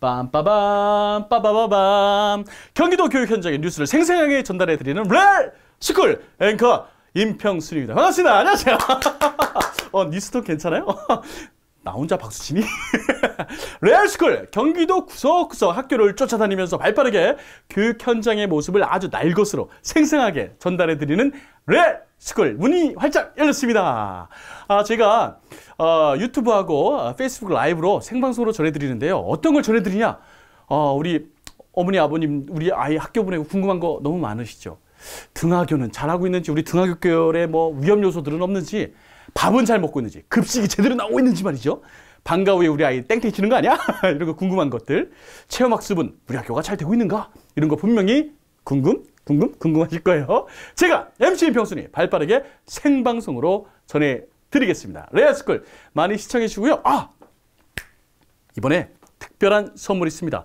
빰빠밤 빠바바밤 경기도 교육 현장의 뉴스를 생생하게 전달해드리는 렐 스쿨 앵커 임평순입니다. 반갑습니다. 안녕하세요. 어, 뉴스도 괜찮아요? 나 혼자 박수치니? 레알스쿨 경기도 구석구석 학교를 쫓아다니면서 발빠르게 교육 현장의 모습을 아주 날것으로 생생하게 전달해드리는 레알스쿨 문이 활짝 열렸습니다. 아 제가 어, 유튜브하고 어, 페이스북 라이브로 생방송으로 전해드리는데요. 어떤 걸 전해드리냐? 어, 우리 어머니 아버님 우리 아이 학교 보내고 궁금한 거 너무 많으시죠? 등하교는 잘하고 있는지 우리 등하교결에 뭐 위험 요소들은 없는지 밥은 잘 먹고 있는지 급식이 제대로 나오고 있는지 말이죠. 방과 후에 우리 아이 땡땡 치는 거 아니야? 이런 거 궁금한 것들 체험학습은 우리 학교가 잘 되고 있는가? 이런 거 분명히 궁금 궁금 궁금하실 거예요. 제가 MC 인평순이 발빠르게 생방송으로 전해드리겠습니다. 레아스쿨 많이 시청해 주시고요. 아 이번에 특별한 선물이 있습니다.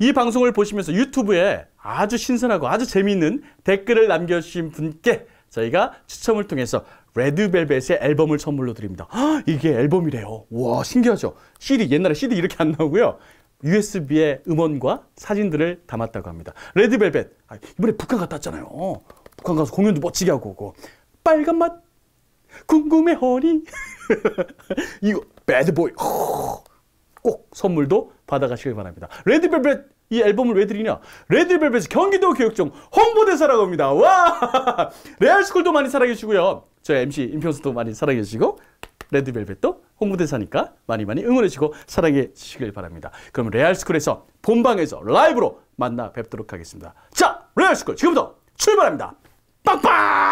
이 방송을 보시면서 유튜브에 아주 신선하고 아주 재미있는 댓글을 남겨주신 분께 저희가 추첨을 통해서 레드벨벳의 앨범을 선물로 드립니다. 헉, 아, 이게 앨범이래요. 와 신기하죠? CD 옛날에 CD 이렇게 안 나오고요. USB에 음원과 사진들을 담았다고 합니다. 레드벨벳 아, 이번에 북한 갔다 왔잖아요. 북한 가서 공연도 멋지게 하고 오고 빨간 맛 궁금해 허니 이거 배드보이 꼭 선물도 받아가시길 바랍니다. 레드벨벳 이 앨범을 왜 드리냐? 레드벨벳 경기도 교육청 홍보대사라고 합니다. 와! 레알스쿨도 많이 사랑해주시고요. 저희 MC 임평수도 많이 사랑해주시고 레드벨벳도 홍보대사니까 많이 많이 응원해주시고 사랑해주시길 바랍니다. 그럼 레알스쿨에서 본방에서 라이브로 만나 뵙도록 하겠습니다. 자! 레알스쿨 지금부터 출발합니다. 빵빵!